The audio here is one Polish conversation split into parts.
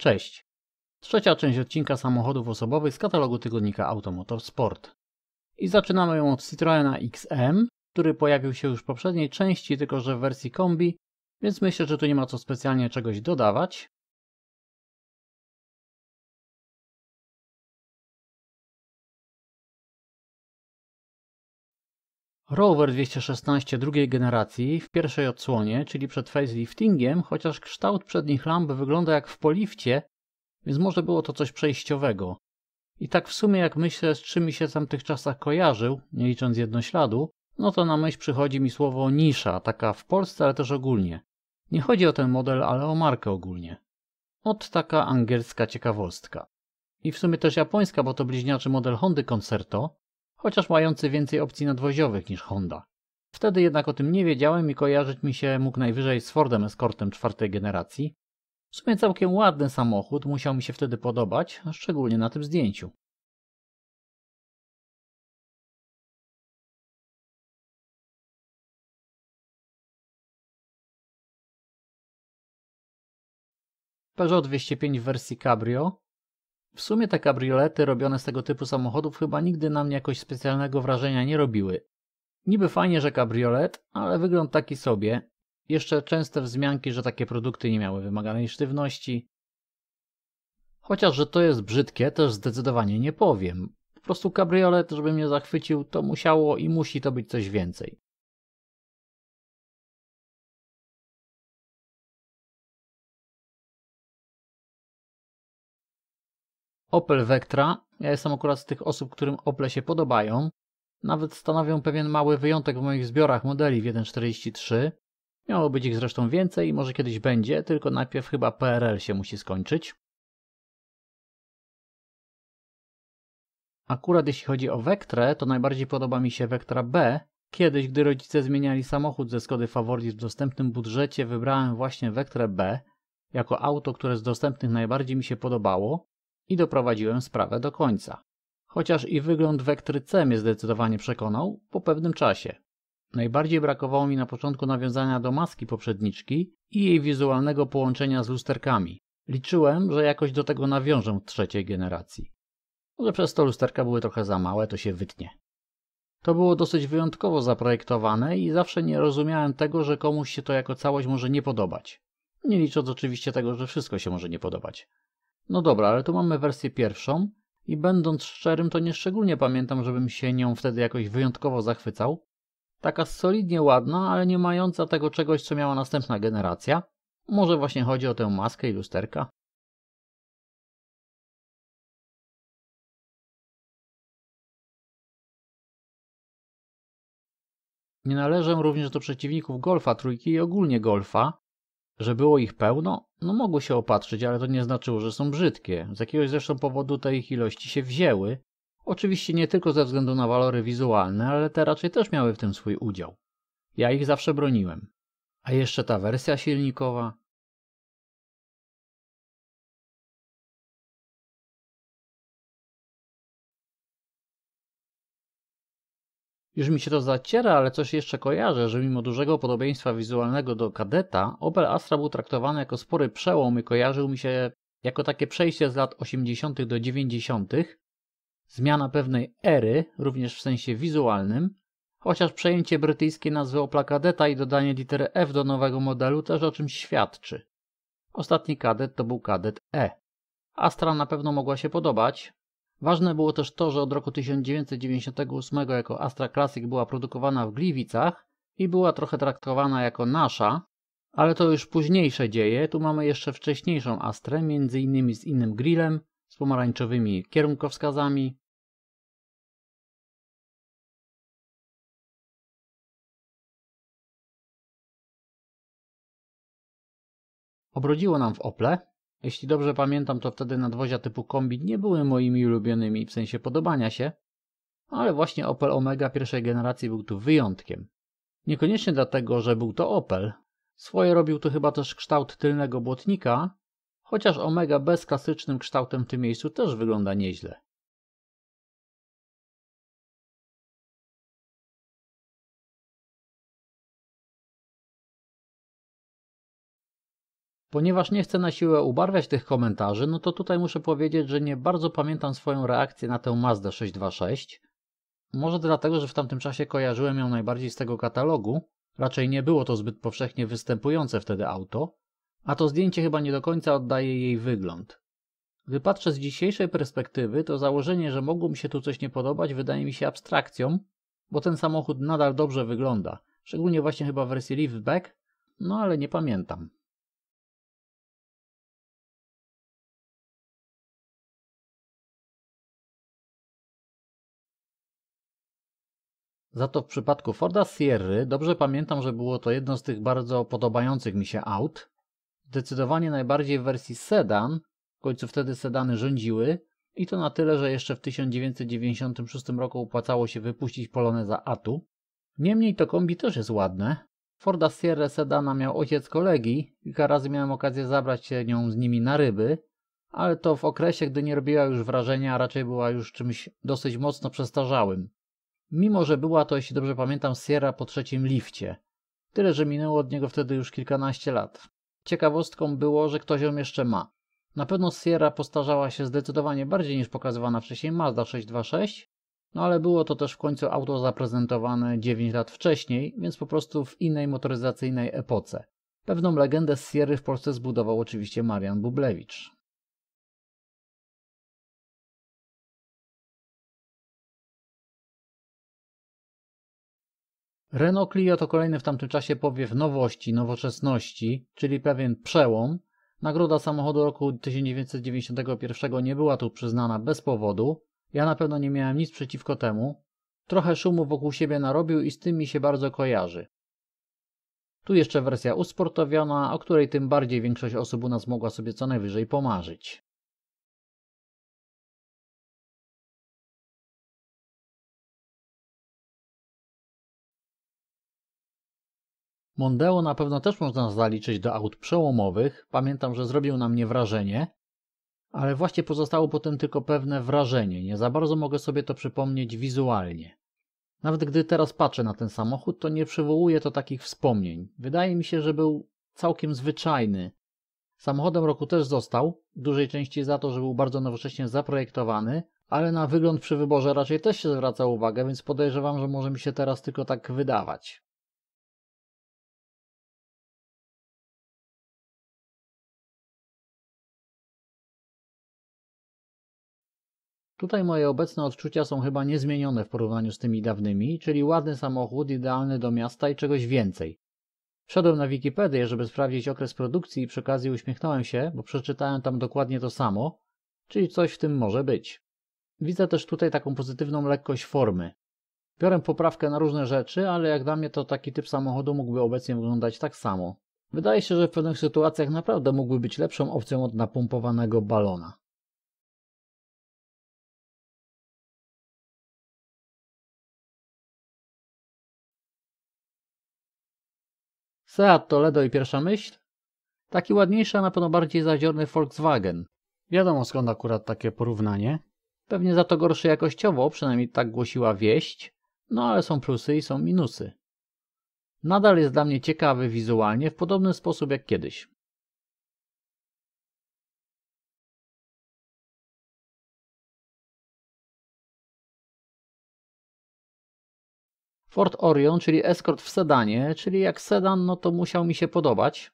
Cześć. Trzecia część odcinka samochodów osobowych z katalogu tygodnika Automotor Sport. I zaczynamy ją od Citroena XM, który pojawił się już w poprzedniej części, tylko że w wersji kombi, więc myślę, że tu nie ma co specjalnie czegoś dodawać. Rower 216 drugiej generacji w pierwszej odsłonie, czyli przed faceliftingiem, chociaż kształt przednich lamp wygląda jak w polifcie, więc może było to coś przejściowego. I tak w sumie jak myślę, z czym mi się w tamtych czasach kojarzył, nie licząc jednośladu, no to na myśl przychodzi mi słowo nisza, taka w Polsce, ale też ogólnie. Nie chodzi o ten model, ale o markę ogólnie. Ot taka angielska ciekawostka. I w sumie też japońska, bo to bliźniaczy model Hondy Concerto, chociaż mający więcej opcji nadwoziowych niż Honda. Wtedy jednak o tym nie wiedziałem i kojarzyć mi się mógł najwyżej z Fordem Escortem czwartej generacji. W sumie całkiem ładny samochód, musiał mi się wtedy podobać, szczególnie na tym zdjęciu. Peugeot 205 w wersji Cabrio w sumie te kabriolety robione z tego typu samochodów chyba nigdy na mnie jakoś specjalnego wrażenia nie robiły. Niby fajnie, że kabriolet, ale wygląd taki sobie. Jeszcze częste wzmianki, że takie produkty nie miały wymaganej sztywności. Chociaż, że to jest brzydkie, też zdecydowanie nie powiem. Po prostu kabriolet, żeby mnie zachwycił, to musiało i musi to być coś więcej. Opel Vectra. Ja jestem akurat z tych osób, którym Ople się podobają. Nawet stanowią pewien mały wyjątek w moich zbiorach modeli w 1.43. Miało być ich zresztą więcej i może kiedyś będzie, tylko najpierw chyba PRL się musi skończyć. Akurat jeśli chodzi o Vectrę, to najbardziej podoba mi się Vectra B. Kiedyś, gdy rodzice zmieniali samochód ze Skody Favorit w dostępnym budżecie, wybrałem właśnie Vectrę B jako auto, które z dostępnych najbardziej mi się podobało i doprowadziłem sprawę do końca. Chociaż i wygląd wektry C mnie zdecydowanie przekonał, po pewnym czasie. Najbardziej brakowało mi na początku nawiązania do maski poprzedniczki i jej wizualnego połączenia z lusterkami. Liczyłem, że jakoś do tego nawiążę w trzeciej generacji. Może przez to lusterka były trochę za małe, to się wytnie. To było dosyć wyjątkowo zaprojektowane i zawsze nie rozumiałem tego, że komuś się to jako całość może nie podobać. Nie licząc oczywiście tego, że wszystko się może nie podobać. No dobra, ale tu mamy wersję pierwszą i będąc szczerym, to nie szczególnie pamiętam, żebym się nią wtedy jakoś wyjątkowo zachwycał. Taka solidnie ładna, ale nie mająca tego czegoś, co miała następna generacja. Może właśnie chodzi o tę maskę i lusterka? Nie należę również do przeciwników golfa trójki i ogólnie golfa, że było ich pełno? No mogły się opatrzyć, ale to nie znaczyło, że są brzydkie. Z jakiegoś zresztą powodu te ich ilości się wzięły. Oczywiście nie tylko ze względu na walory wizualne, ale te raczej też miały w tym swój udział. Ja ich zawsze broniłem. A jeszcze ta wersja silnikowa. Już mi się to zaciera, ale coś jeszcze kojarzę, że mimo dużego podobieństwa wizualnego do kadeta, Opel Astra był traktowany jako spory przełom i kojarzył mi się jako takie przejście z lat 80. do 90. Zmiana pewnej ery, również w sensie wizualnym, chociaż przejęcie brytyjskiej nazwy Opla Kadeta i dodanie litery F do nowego modelu też o czymś świadczy. Ostatni kadet to był kadet E. Astra na pewno mogła się podobać, Ważne było też to, że od roku 1998 jako Astra Classic była produkowana w Gliwicach i była trochę traktowana jako nasza, ale to już późniejsze dzieje. Tu mamy jeszcze wcześniejszą Astrę, m.in. z innym grillem, z pomarańczowymi kierunkowskazami, obrodziło nam w Ople, jeśli dobrze pamiętam, to wtedy nadwozia typu kombi nie były moimi ulubionymi w sensie podobania się, ale właśnie Opel Omega pierwszej generacji był tu wyjątkiem. Niekoniecznie dlatego, że był to Opel. Swoje robił tu chyba też kształt tylnego błotnika, chociaż Omega bez klasycznym kształtem w tym miejscu też wygląda nieźle. Ponieważ nie chcę na siłę ubarwiać tych komentarzy, no to tutaj muszę powiedzieć, że nie bardzo pamiętam swoją reakcję na tę Mazdę 626. Może dlatego, że w tamtym czasie kojarzyłem ją najbardziej z tego katalogu. Raczej nie było to zbyt powszechnie występujące wtedy auto, a to zdjęcie chyba nie do końca oddaje jej wygląd. Gdy patrzę z dzisiejszej perspektywy, to założenie, że mogło mi się tu coś nie podobać, wydaje mi się abstrakcją, bo ten samochód nadal dobrze wygląda, szczególnie właśnie chyba w wersji liftback, no ale nie pamiętam. Za to w przypadku Forda Sierry dobrze pamiętam, że było to jedno z tych bardzo podobających mi się aut. Zdecydowanie najbardziej w wersji sedan, w końcu wtedy sedany rządziły i to na tyle, że jeszcze w 1996 roku opłacało się wypuścić Poloneza Atu. Niemniej to kombi też jest ładne. Forda Sierra sedana miał ojciec kolegi, kilka razy miałem okazję zabrać się nią z nimi na ryby, ale to w okresie, gdy nie robiła już wrażenia, a raczej była już czymś dosyć mocno przestarzałym mimo że była to, jeśli dobrze pamiętam, Sierra po trzecim lifcie. Tyle, że minęło od niego wtedy już kilkanaście lat. Ciekawostką było, że ktoś ją jeszcze ma. Na pewno Sierra postarzała się zdecydowanie bardziej niż pokazywana wcześniej Mazda 626, no ale było to też w końcu auto zaprezentowane 9 lat wcześniej, więc po prostu w innej motoryzacyjnej epoce. Pewną legendę z Sierry w Polsce zbudował oczywiście Marian Bublewicz. Renault Clio to kolejny w tamtym czasie powiew nowości, nowoczesności, czyli pewien przełom. Nagroda samochodu roku 1991 nie była tu przyznana bez powodu. Ja na pewno nie miałem nic przeciwko temu. Trochę szumu wokół siebie narobił i z tym mi się bardzo kojarzy. Tu jeszcze wersja usportowiona, o której tym bardziej większość osób u nas mogła sobie co najwyżej pomarzyć. Mondeo na pewno też można zaliczyć do aut przełomowych. Pamiętam, że zrobił na mnie wrażenie, ale właśnie pozostało potem tylko pewne wrażenie. Nie za bardzo mogę sobie to przypomnieć wizualnie. Nawet gdy teraz patrzę na ten samochód, to nie przywołuje to takich wspomnień. Wydaje mi się, że był całkiem zwyczajny. Samochodem roku też został, w dużej części za to, że był bardzo nowocześnie zaprojektowany, ale na wygląd przy wyborze raczej też się zwraca uwagę, więc podejrzewam, że może mi się teraz tylko tak wydawać. Tutaj moje obecne odczucia są chyba niezmienione w porównaniu z tymi dawnymi, czyli ładny samochód, idealny do miasta i czegoś więcej. Wszedłem na Wikipedię, żeby sprawdzić okres produkcji i przy okazji uśmiechnąłem się, bo przeczytałem tam dokładnie to samo, czyli coś w tym może być. Widzę też tutaj taką pozytywną lekkość formy. Biorę poprawkę na różne rzeczy, ale jak dla mnie to taki typ samochodu mógłby obecnie wyglądać tak samo. Wydaje się, że w pewnych sytuacjach naprawdę mógłby być lepszą opcją od napompowanego balona. Seat Toledo i pierwsza myśl? Taki ładniejszy, a na pewno bardziej zaziorny Volkswagen. Wiadomo skąd akurat takie porównanie. Pewnie za to gorszy jakościowo, przynajmniej tak głosiła wieść. No ale są plusy i są minusy. Nadal jest dla mnie ciekawy wizualnie w podobny sposób jak kiedyś. Ford Orion, czyli eskort w sedanie, czyli jak sedan, no to musiał mi się podobać.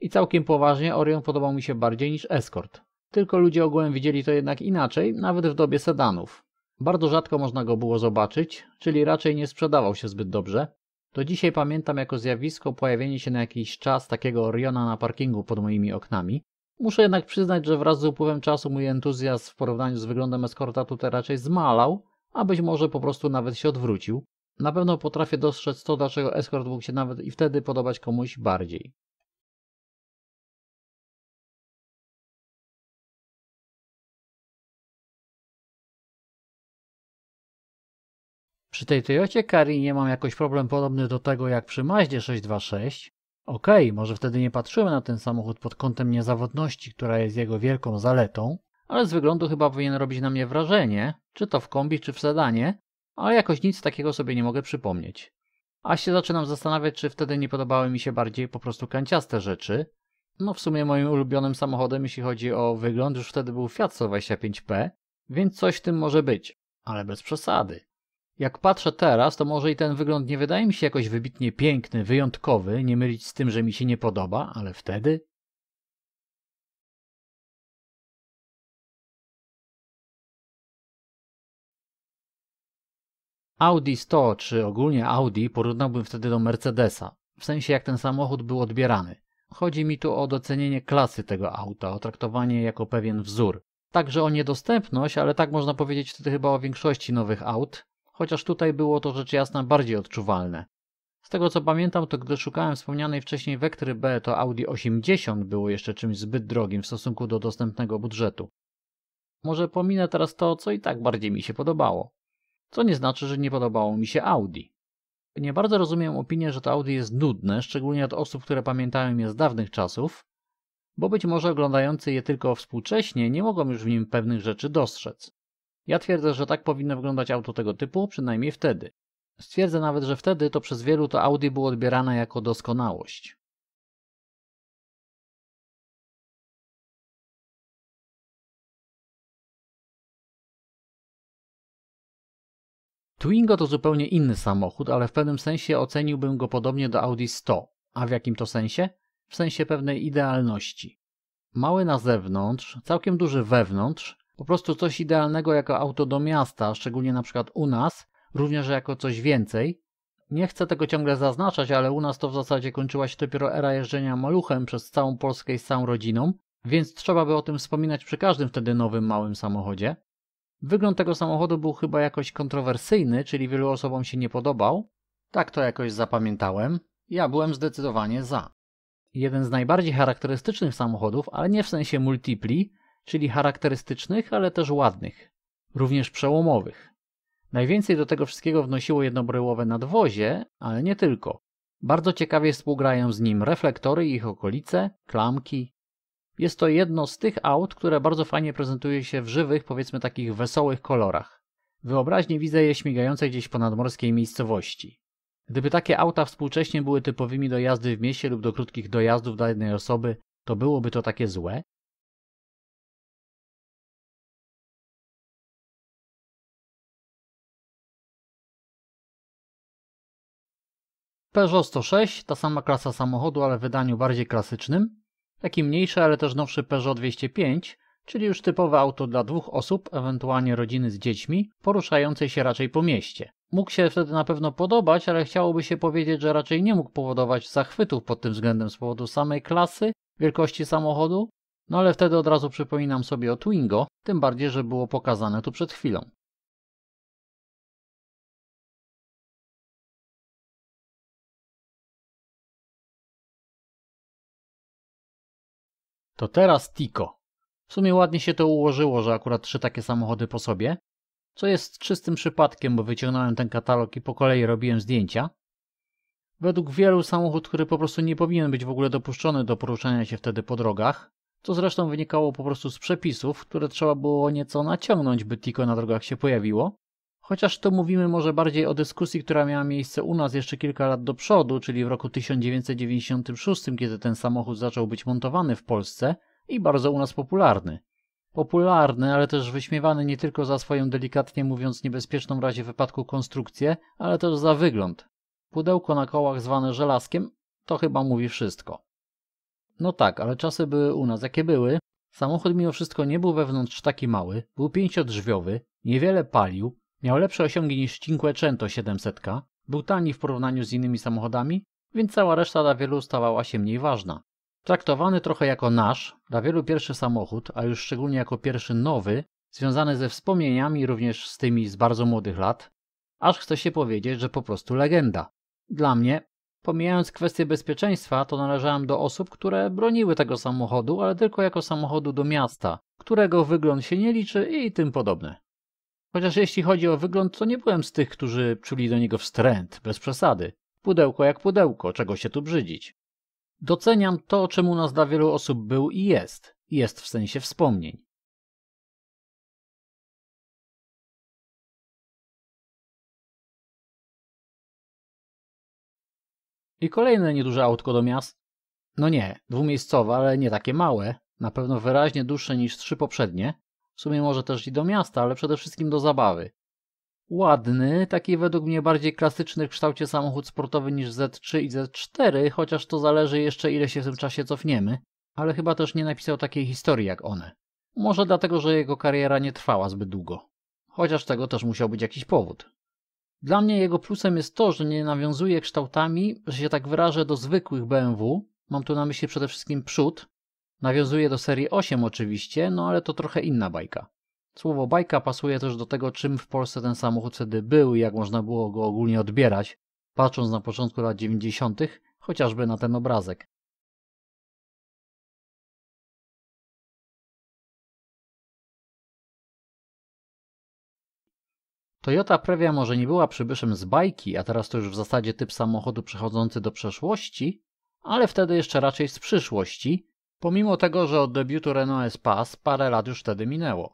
I całkiem poważnie Orion podobał mi się bardziej niż eskort. Tylko ludzie ogółem widzieli to jednak inaczej, nawet w dobie sedanów. Bardzo rzadko można go było zobaczyć, czyli raczej nie sprzedawał się zbyt dobrze. Do dzisiaj pamiętam jako zjawisko pojawienie się na jakiś czas takiego Oriona na parkingu pod moimi oknami. Muszę jednak przyznać, że wraz z upływem czasu mój entuzjazm w porównaniu z wyglądem eskorta tutaj raczej zmalał, a być może po prostu nawet się odwrócił. Na pewno potrafię dostrzec to, dlaczego escort mógł się nawet i wtedy podobać komuś bardziej. Przy tej Toyocie nie mam jakoś problem podobny do tego jak przy Maździe 626. Okej, okay, może wtedy nie patrzyłem na ten samochód pod kątem niezawodności, która jest jego wielką zaletą, ale z wyglądu chyba powinien robić na mnie wrażenie, czy to w kombi, czy w sedanie, ale jakoś nic takiego sobie nie mogę przypomnieć. A się zaczynam zastanawiać, czy wtedy nie podobały mi się bardziej po prostu kanciaste rzeczy. No w sumie moim ulubionym samochodem, jeśli chodzi o wygląd, już wtedy był Fiat 125P, więc coś w tym może być, ale bez przesady. Jak patrzę teraz, to może i ten wygląd nie wydaje mi się jakoś wybitnie piękny, wyjątkowy, nie mylić z tym, że mi się nie podoba, ale wtedy Audi 100 czy ogólnie Audi porównałbym wtedy do Mercedesa, w sensie jak ten samochód był odbierany. Chodzi mi tu o docenienie klasy tego auta, o traktowanie jako pewien wzór. Także o niedostępność, ale tak można powiedzieć wtedy chyba o większości nowych aut, chociaż tutaj było to rzecz jasna bardziej odczuwalne. Z tego co pamiętam, to gdy szukałem wspomnianej wcześniej Wektry B, to Audi 80 było jeszcze czymś zbyt drogim w stosunku do dostępnego budżetu. Może pominę teraz to, co i tak bardziej mi się podobało. Co nie znaczy, że nie podobało mi się Audi. Nie bardzo rozumiem opinię, że to Audi jest nudne, szczególnie od osób, które pamiętają je z dawnych czasów, bo być może oglądający je tylko współcześnie nie mogą już w nim pewnych rzeczy dostrzec. Ja twierdzę, że tak powinno wyglądać auto tego typu, przynajmniej wtedy. Stwierdzę nawet, że wtedy to przez wielu to Audi było odbierane jako doskonałość. Twingo to zupełnie inny samochód, ale w pewnym sensie oceniłbym go podobnie do Audi 100. A w jakim to sensie? W sensie pewnej idealności. Mały na zewnątrz, całkiem duży wewnątrz, po prostu coś idealnego jako auto do miasta, szczególnie na przykład u nas, również jako coś więcej. Nie chcę tego ciągle zaznaczać, ale u nas to w zasadzie kończyła się dopiero era jeżdżenia maluchem przez całą Polskę i z całą rodziną, więc trzeba by o tym wspominać przy każdym wtedy nowym małym samochodzie. Wygląd tego samochodu był chyba jakoś kontrowersyjny, czyli wielu osobom się nie podobał. Tak to jakoś zapamiętałem. Ja byłem zdecydowanie za. Jeden z najbardziej charakterystycznych samochodów, ale nie w sensie multipli, czyli charakterystycznych, ale też ładnych. Również przełomowych. Najwięcej do tego wszystkiego wnosiło jednobryłowe nadwozie, ale nie tylko. Bardzo ciekawie współgrają z nim reflektory i ich okolice, klamki, jest to jedno z tych aut, które bardzo fajnie prezentuje się w żywych, powiedzmy takich wesołych kolorach. Wyobraźnie widzę je śmigające gdzieś po nadmorskiej miejscowości. Gdyby takie auta współcześnie były typowymi do jazdy w mieście lub do krótkich dojazdów dla jednej osoby, to byłoby to takie złe? Peugeot 106, ta sama klasa samochodu, ale w wydaniu bardziej klasycznym. Taki mniejszy, ale też nowszy Peugeot 205, czyli już typowe auto dla dwóch osób, ewentualnie rodziny z dziećmi, poruszającej się raczej po mieście. Mógł się wtedy na pewno podobać, ale chciałoby się powiedzieć, że raczej nie mógł powodować zachwytów pod tym względem z powodu samej klasy, wielkości samochodu, no ale wtedy od razu przypominam sobie o Twingo, tym bardziej, że było pokazane tu przed chwilą. To teraz Tico. W sumie ładnie się to ułożyło, że akurat trzy takie samochody po sobie, co jest czystym przypadkiem, bo wyciągnąłem ten katalog i po kolei robiłem zdjęcia. Według wielu samochód, który po prostu nie powinien być w ogóle dopuszczony do poruszania się wtedy po drogach, co zresztą wynikało po prostu z przepisów, które trzeba było nieco naciągnąć, by Tico na drogach się pojawiło, Chociaż tu mówimy może bardziej o dyskusji, która miała miejsce u nas jeszcze kilka lat do przodu, czyli w roku 1996, kiedy ten samochód zaczął być montowany w Polsce i bardzo u nas popularny. Popularny, ale też wyśmiewany nie tylko za swoją delikatnie mówiąc niebezpieczną w razie wypadku konstrukcję, ale też za wygląd. Pudełko na kołach zwane żelazkiem to chyba mówi wszystko. No tak, ale czasy były u nas jakie były. Samochód mimo wszystko nie był wewnątrz taki mały, był pięciodrzwiowy, niewiele palił, Miał lepsze osiągi niż Cinquecento 700, był tani w porównaniu z innymi samochodami, więc cała reszta dla wielu stawała się mniej ważna. Traktowany trochę jako nasz, dla wielu pierwszy samochód, a już szczególnie jako pierwszy nowy, związany ze wspomnieniami również z tymi z bardzo młodych lat, aż chce się powiedzieć, że po prostu legenda. Dla mnie, pomijając kwestię bezpieczeństwa, to należałem do osób, które broniły tego samochodu, ale tylko jako samochodu do miasta, którego wygląd się nie liczy i tym podobne. Chociaż jeśli chodzi o wygląd, to nie byłem z tych, którzy czuli do niego wstręt, bez przesady. Pudełko jak pudełko, czego się tu brzydzić. Doceniam to, czemu nas dla wielu osób był i jest. Jest w sensie wspomnień. I kolejne nieduże autko do miast. No nie, dwumiejscowe, ale nie takie małe. Na pewno wyraźnie dłuższe niż trzy poprzednie w sumie może też i do miasta, ale przede wszystkim do zabawy. Ładny, taki według mnie bardziej klasyczny w kształcie samochód sportowy niż Z3 i Z4, chociaż to zależy jeszcze ile się w tym czasie cofniemy, ale chyba też nie napisał takiej historii jak one. Może dlatego, że jego kariera nie trwała zbyt długo. Chociaż tego też musiał być jakiś powód. Dla mnie jego plusem jest to, że nie nawiązuje kształtami, że się tak wyrażę, do zwykłych BMW. Mam tu na myśli przede wszystkim przód, Nawiązuje do serii 8 oczywiście, no ale to trochę inna bajka. Słowo bajka pasuje też do tego, czym w Polsce ten samochód wtedy był i jak można było go ogólnie odbierać, patrząc na początku lat 90., chociażby na ten obrazek. Toyota Previa może nie była przybyszem z bajki, a teraz to już w zasadzie typ samochodu przechodzący do przeszłości, ale wtedy jeszcze raczej z przyszłości, Pomimo tego, że od debiutu Renault Espace parę lat już wtedy minęło.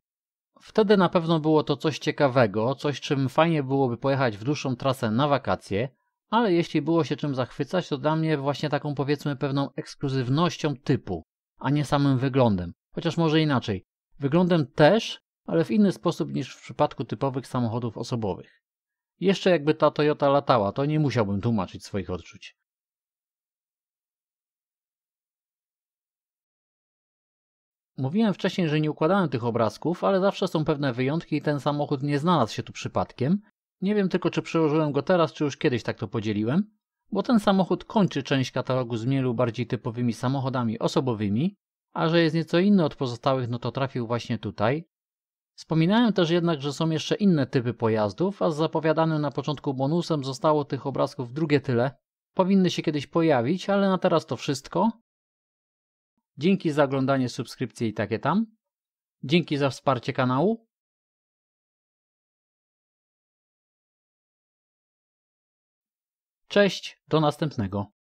Wtedy na pewno było to coś ciekawego, coś czym fajnie byłoby pojechać w dłuższą trasę na wakacje, ale jeśli było się czym zachwycać, to dla mnie właśnie taką powiedzmy pewną ekskluzywnością typu, a nie samym wyglądem. Chociaż może inaczej. Wyglądem też, ale w inny sposób niż w przypadku typowych samochodów osobowych. Jeszcze jakby ta Toyota latała, to nie musiałbym tłumaczyć swoich odczuć. Mówiłem wcześniej, że nie układałem tych obrazków, ale zawsze są pewne wyjątki i ten samochód nie znalazł się tu przypadkiem. Nie wiem tylko, czy przełożyłem go teraz, czy już kiedyś tak to podzieliłem, bo ten samochód kończy część katalogu z mielu bardziej typowymi samochodami osobowymi, a że jest nieco inny od pozostałych, no to trafił właśnie tutaj. Wspominałem też jednak, że są jeszcze inne typy pojazdów, a z zapowiadanym na początku bonusem zostało tych obrazków drugie tyle. Powinny się kiedyś pojawić, ale na teraz to wszystko. Dzięki za oglądanie, subskrypcje i takie tam. Dzięki za wsparcie kanału. Cześć, do następnego.